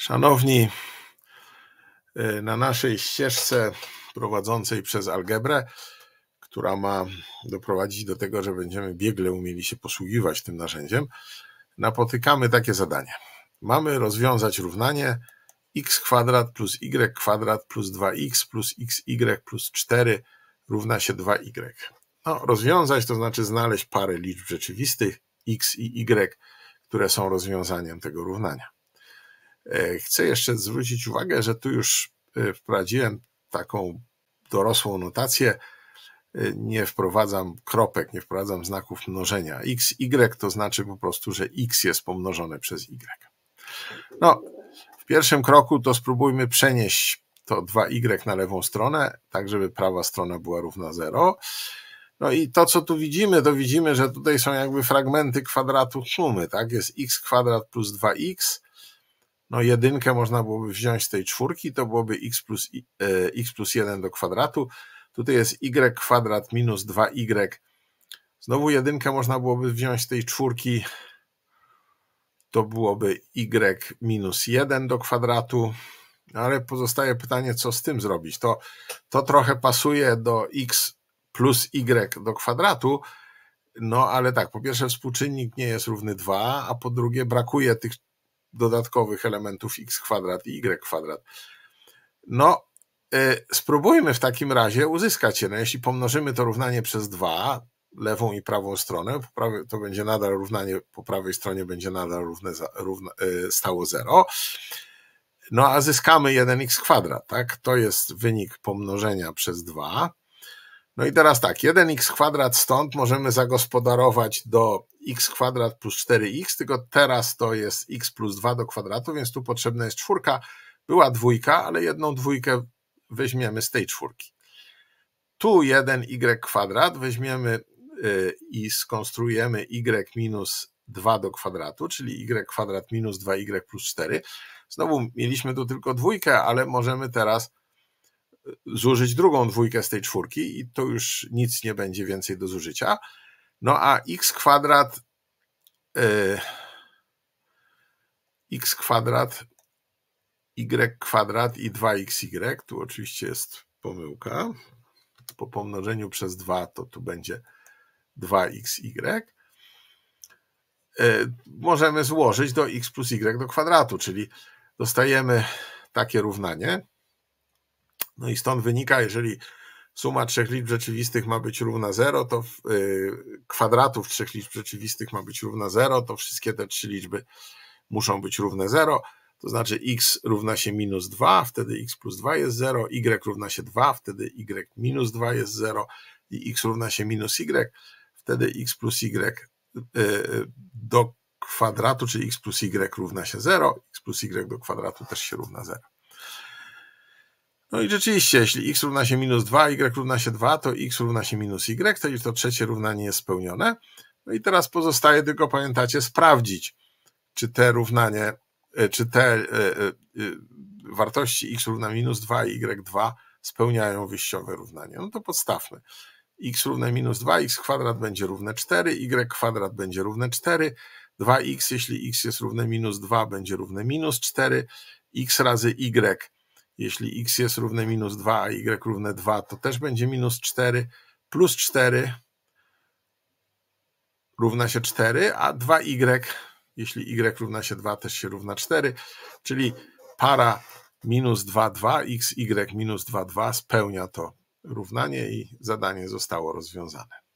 Szanowni, y, na naszej ścieżce prowadzącej przez algebrę, która ma doprowadzić do tego, że będziemy biegle umieli się posługiwać tym narzędziem, napotykamy takie zadanie. Mamy rozwiązać równanie x kwadrat plus y kwadrat plus 2x plus xy plus 4 równa się 2y. No, rozwiązać to znaczy znaleźć parę liczb rzeczywistych x i y, które są rozwiązaniem tego równania. E, chcę jeszcze zwrócić uwagę, że tu już e, wprowadziłem taką dorosłą notację. E, nie wprowadzam kropek, nie wprowadzam znaków mnożenia. X, Y to znaczy po prostu, że X jest pomnożone przez Y. No, w pierwszym kroku to spróbujmy przenieść to 2y na lewą stronę, tak żeby prawa strona była równa 0. No i to, co tu widzimy, to widzimy, że tutaj są jakby fragmenty kwadratu sumy, tak? Jest x kwadrat plus 2x no jedynkę można byłoby wziąć z tej czwórki, to byłoby x plus, e, x plus 1 do kwadratu. Tutaj jest y kwadrat minus 2y. Znowu jedynkę można byłoby wziąć z tej czwórki, to byłoby y minus 1 do kwadratu. No, ale pozostaje pytanie, co z tym zrobić. To, to trochę pasuje do x plus y do kwadratu, no ale tak, po pierwsze współczynnik nie jest równy 2, a po drugie brakuje tych dodatkowych elementów x kwadrat i y kwadrat. No, y, spróbujmy w takim razie uzyskać je. No, jeśli pomnożymy to równanie przez dwa, lewą i prawą stronę, prawej, to będzie nadal równanie, po prawej stronie będzie nadal równe, równe y, stało 0. No a zyskamy 1x kwadrat, tak? To jest wynik pomnożenia przez 2. No i teraz tak, 1x kwadrat stąd możemy zagospodarować do x kwadrat plus 4x, tylko teraz to jest x plus 2 do kwadratu, więc tu potrzebna jest czwórka. Była dwójka, ale jedną dwójkę weźmiemy z tej czwórki. Tu 1y kwadrat weźmiemy y, i skonstruujemy y minus 2 do kwadratu, czyli y kwadrat minus 2y plus 4. Znowu mieliśmy tu tylko dwójkę, ale możemy teraz y, zużyć drugą dwójkę z tej czwórki i to już nic nie będzie więcej do zużycia. No a x kwadrat y, x kwadrat y kwadrat i 2xy, tu oczywiście jest pomyłka, po pomnożeniu przez 2 to tu będzie 2xy, y, możemy złożyć do x plus y do kwadratu, czyli dostajemy takie równanie. No i stąd wynika, jeżeli suma trzech liczb rzeczywistych ma być równa 0, to yy, kwadratów trzech liczb rzeczywistych ma być równa 0, to wszystkie te trzy liczby muszą być równe 0. To znaczy x równa się minus 2, wtedy x plus 2 jest 0, y równa się 2, wtedy y minus 2 jest 0 i x równa się minus y, wtedy x plus y, y do kwadratu, czyli x plus y równa się 0, x plus y do kwadratu też się równa 0. No i rzeczywiście, jeśli x równa się minus 2, y równa się 2, to x równa się minus y, to już to trzecie równanie jest spełnione. No i teraz pozostaje tylko, pamiętacie, sprawdzić, czy te równanie, e, czy te e, e, wartości x równa minus 2 y2 spełniają wyjściowe równanie. No to podstawmy. x równe minus 2, x kwadrat będzie równe 4, y kwadrat będzie równe 4, 2x, jeśli x jest równe minus 2, będzie równe minus 4, x razy y jeśli x jest równe minus 2, a y równe 2, to też będzie minus 4 plus 4 równa się 4, a 2y, jeśli y równa się 2, też się równa 4, czyli para minus 2, 2, y minus 2, 2 spełnia to równanie i zadanie zostało rozwiązane.